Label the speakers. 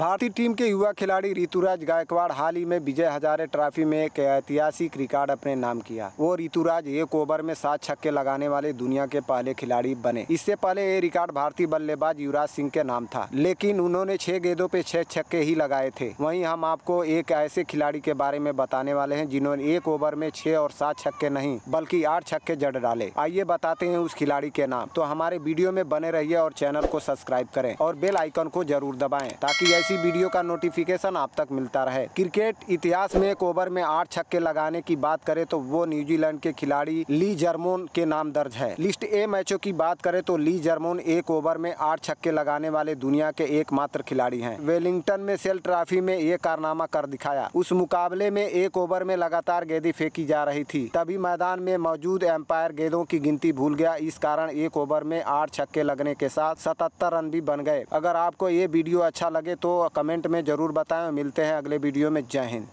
Speaker 1: भारतीय टीम के युवा खिलाड़ी ऋतुराज गायकवाड़ हाल ही में विजय हजारे ट्रॉफी में एक ऐतिहासिक रिकॉर्ड अपने नाम किया वो ऋतुराज एक ओवर में सात छक्के लगाने वाले दुनिया के पहले खिलाड़ी बने इससे पहले ये रिकॉर्ड भारतीय बल्लेबाज युवराज सिंह के नाम था लेकिन उन्होंने छह गेंदों पे छह छक्के ही लगाए थे वही हम आपको एक ऐसे खिलाड़ी के बारे में बताने वाले है जिन्होंने एक ओवर में छह और सात छक्के नहीं बल्कि आठ छक्के जड़ डाले आइए बताते हैं उस खिलाड़ी के नाम तो हमारे वीडियो में बने रहिए और चैनल को सब्सक्राइब करें और बेल आइकन को जरूर दबाए ताकि ऐसे ऐसी वीडियो का नोटिफिकेशन आप तक मिलता रहे क्रिकेट इतिहास में एक ओवर में आठ छक्के लगाने की बात करें तो वो न्यूजीलैंड के खिलाड़ी ली जर्मोन के नाम दर्ज है लिस्ट ए मैचों की बात करें तो ली जर्मोन एक ओवर में आठ छक्के लगाने वाले दुनिया के एकमात्र खिलाड़ी है वेलिंगटन में सेल ट्रॉफी में ये कारनामा कर दिखाया उस मुकाबले में एक ओवर में लगातार गेंदी फेंकी जा रही थी तभी मैदान में मौजूद एम्पायर गेंदों की गिनती भूल गया इस कारण एक ओवर में आठ छक्के लगने के साथ सतहत्तर रन भी बन गए अगर आपको ये वीडियो अच्छा लगे तो कमेंट में ज़रूर बताएं मिलते हैं अगले वीडियो में जय हिंद